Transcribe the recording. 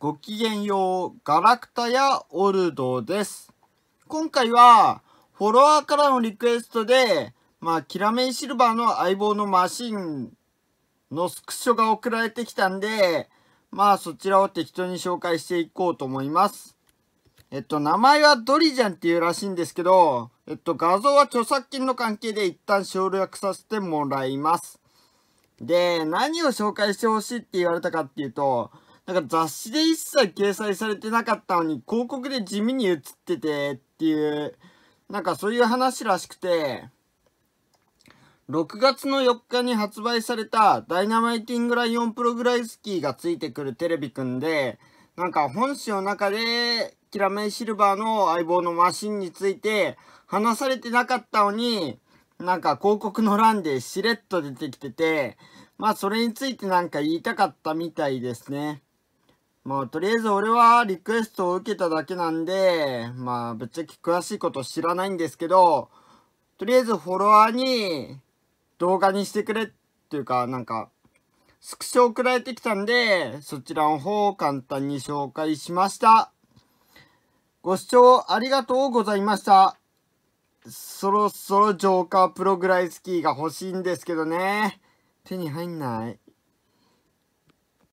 ごきげんよう、ガラクタやオルドです。今回は、フォロワーからのリクエストで、まあ、キラメイシルバーの相棒のマシンのスクショが送られてきたんで、まあ、そちらを適当に紹介していこうと思います。えっと、名前はドリジャンっていうらしいんですけど、えっと、画像は著作権の関係で一旦省略させてもらいます。で、何を紹介してほしいって言われたかっていうと、なんか雑誌で一切掲載されてなかったのに、広告で地味に映っててっていう、なんかそういう話らしくて、6月の4日に発売されたダイナマイティングライオンプログライスキーがついてくるテレビくんで、なんか本誌の中で、キラメイシルバーの相棒のマシンについて話されてなかったのに、なんか広告の欄でしれっと出てきてて、まあそれについてなんか言いたかったみたいですね。まあ、とりあえず俺はリクエストを受けただけなんで、まあ、ぶっちゃけ詳しいこと知らないんですけど、とりあえずフォロワーに動画にしてくれっていうか、なんか、スクショ送られてきたんで、そちらの方を簡単に紹介しました。ご視聴ありがとうございました。そろそろジョーカープログライスキーが欲しいんですけどね。手に入んない。